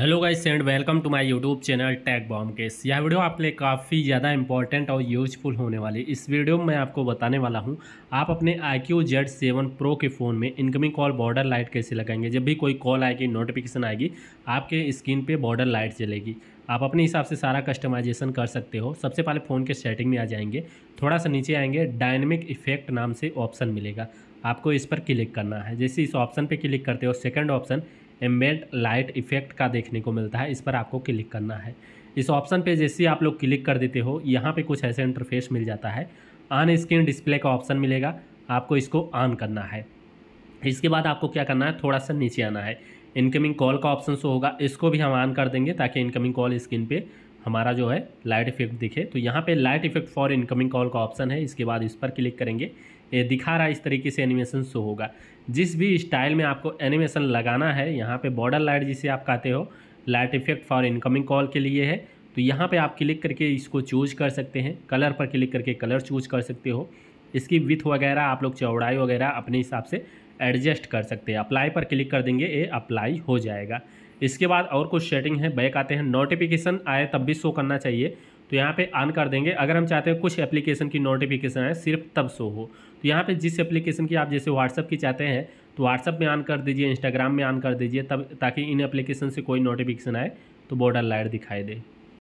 hello guys and welcome to my YouTube channel tag bomb case यह video आपके लिए काफ़ी ज़्यादा इंपॉर्टेंट और यूजफुल होने वाली इस वीडियो में मैं आपको बताने वाला हूं आप अपने iQOO Z seven pro के फ़ोन में इनकमिंग कॉल बॉर्डर लाइट कैसे लगाएंगे जब भी कोई कॉल आएगी नोटिफिकेशन आएगी आपके स्क्रीन पर बॉर्डर लाइट चलेगी आप अपने हिसाब से सारा कस्टमाइजेशन कर सकते हो सबसे पहले फ़ोन के सेटिंग में आ जाएंगे थोड़ा सा नीचे आएंगे डायनेमिक इफेक्ट नाम से ऑप्शन मिलेगा आपको इस पर क्लिक करना है जैसे इस ऑप्शन पर क्लिक करते हो second option ambient light effect का देखने को मिलता है इस पर आपको क्लिक करना है इस ऑप्शन पे जैसे आप लोग क्लिक कर देते हो यहाँ पे कुछ ऐसे इंटरफेस मिल जाता है ऑन स्क्रीन डिस्प्ले का ऑप्शन मिलेगा आपको इसको ऑन करना है इसके बाद आपको क्या करना है थोड़ा सा नीचे आना है इनकमिंग कॉल का ऑप्शन शो होगा इसको भी हम ऑन कर देंगे ताकि इनकमिंग कॉल स्क्रीन पर हमारा जो है लाइट इफेक्ट दिखे तो यहाँ पे light effect for incoming call का ऑप्शन है इसके बाद इस पर क्लिक करेंगे ये दिखा रहा है इस तरीके से एनिमेशन शो होगा जिस भी स्टाइल में आपको एनिमेशन लगाना है यहाँ पे बॉर्डर लाइट जिसे आप कहते हो light effect for incoming call के लिए है तो यहाँ पर आप क्लिक करके इसको चूज कर सकते हैं कलर पर क्लिक करके कलर चूज कर सकते हो इसकी विथ वगैरह आप लोग चौड़ाई वगैरह अपने हिसाब से एडजस्ट कर सकते हैं अप्लाई पर क्लिक कर देंगे ये अप्लाई हो जाएगा इसके बाद और कुछ सेटिंग है बैक आते हैं नोटिफिकेशन आए तब भी शो करना चाहिए तो यहाँ पे ऑन कर देंगे अगर हम चाहते हैं कुछ एप्लीकेशन की नोटिफिकेशन आए सिर्फ तब शो हो तो यहाँ पे जिस एप्लीकेशन की आप जैसे व्हाट्सअप की चाहते हैं तो व्हाट्सअप में ऑन कर दीजिए इंस्टाग्राम में ऑन कर दीजिए तब ताकि इन एप्लीकेशन से कोई नोटिफिकेशन आए तो बॉर्डर लाइट दिखाई दे